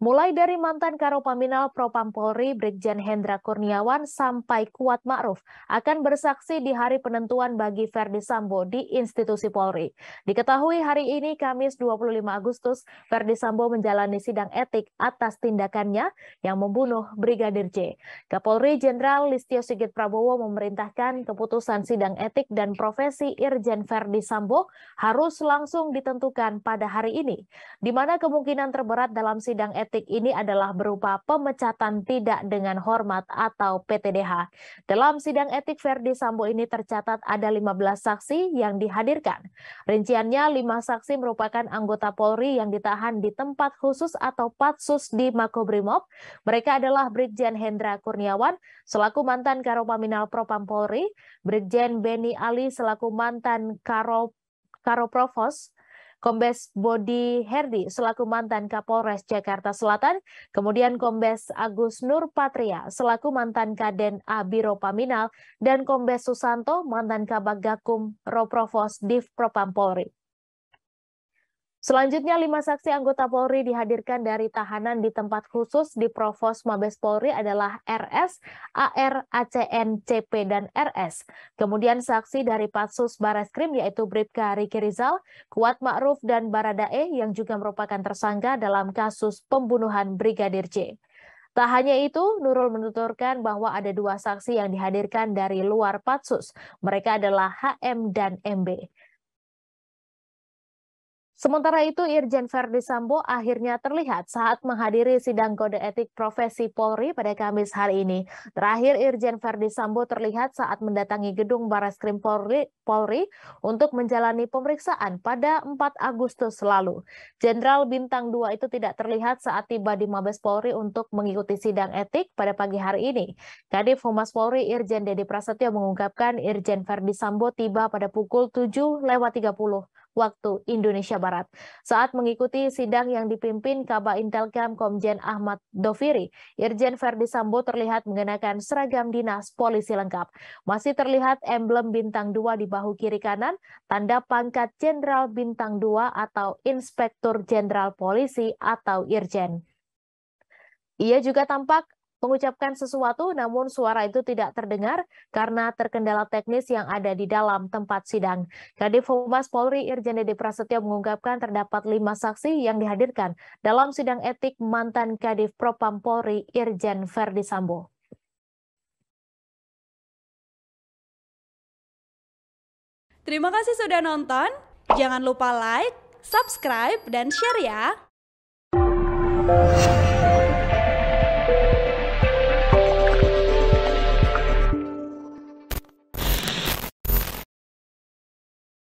Mulai dari mantan Karopaminal Propam Polri Brigjen Hendra Kurniawan sampai Kuat Ma'ruf akan bersaksi di hari penentuan bagi Verdi Sambo di institusi Polri. Diketahui hari ini Kamis 25 Agustus, Verdi Sambo menjalani sidang etik atas tindakannya yang membunuh Brigadir J. Kapolri Jenderal Listio Sigit Prabowo memerintahkan keputusan sidang etik dan profesi Irjen Verdi Sambo harus langsung ditentukan pada hari ini, di mana kemungkinan terberat dalam sidang etik etik ini adalah berupa pemecatan tidak dengan hormat atau PTDH. Dalam sidang etik Verdi Sambo ini tercatat ada 15 saksi yang dihadirkan. Rinciannya 5 saksi merupakan anggota Polri yang ditahan di tempat khusus atau patsus di Makobrimob. Mereka adalah Brigjen Hendra Kurniawan selaku mantan Karopaminal Propam Polri, Brigjen Beni Ali selaku mantan Karo Karoprovos, Kombes Bodi Herdi selaku mantan Kapolres Jakarta Selatan, kemudian Kombes Agus Nur Patria selaku mantan Kaden A Paminal dan Kombes Susanto mantan Kabagakum Roprovos Div Propampori. Selanjutnya, lima saksi anggota Polri dihadirkan dari tahanan di tempat khusus di Provos Mabes Polri adalah RS, AR, ACN, CP, dan RS. Kemudian saksi dari Patsus Bareskrim yaitu Bripka Riki Rizal, Kuat Ma'ruf, dan Baradae yang juga merupakan tersangka dalam kasus pembunuhan Brigadir J. Tak hanya itu, Nurul menuturkan bahwa ada dua saksi yang dihadirkan dari luar Patsus. Mereka adalah HM dan MB. Sementara itu, Irjen Verdi Sambo akhirnya terlihat saat menghadiri sidang kode etik profesi Polri pada Kamis hari ini. Terakhir, Irjen Verdi Sambo terlihat saat mendatangi gedung Baras Krim Polri, Polri untuk menjalani pemeriksaan pada 4 Agustus lalu. Jenderal Bintang 2 itu tidak terlihat saat tiba di Mabes Polri untuk mengikuti sidang etik pada pagi hari ini. Kadif Humas Polri Irjen Dedi Prasetyo mengungkapkan Irjen Verdi Sambo tiba pada pukul 7 lewat 30 waktu Indonesia Barat. Saat mengikuti sidang yang dipimpin Kaba Intelkam Komjen Ahmad Doviri, Irjen Ferdi Sambo terlihat mengenakan seragam dinas polisi lengkap. Masih terlihat emblem bintang 2 di bahu kiri kanan, tanda pangkat Jenderal Bintang 2 atau Inspektur Jenderal Polisi atau Irjen. Ia juga tampak mengucapkan sesuatu namun suara itu tidak terdengar karena terkendala teknis yang ada di dalam tempat sidang. Kadif Humas Polri Irjen Dede Prasetyo mengungkapkan terdapat lima saksi yang dihadirkan dalam sidang etik mantan Kadif Propam Polri Irjen Verdi Sambo. Terima kasih sudah nonton. Jangan lupa like, subscribe, dan share ya.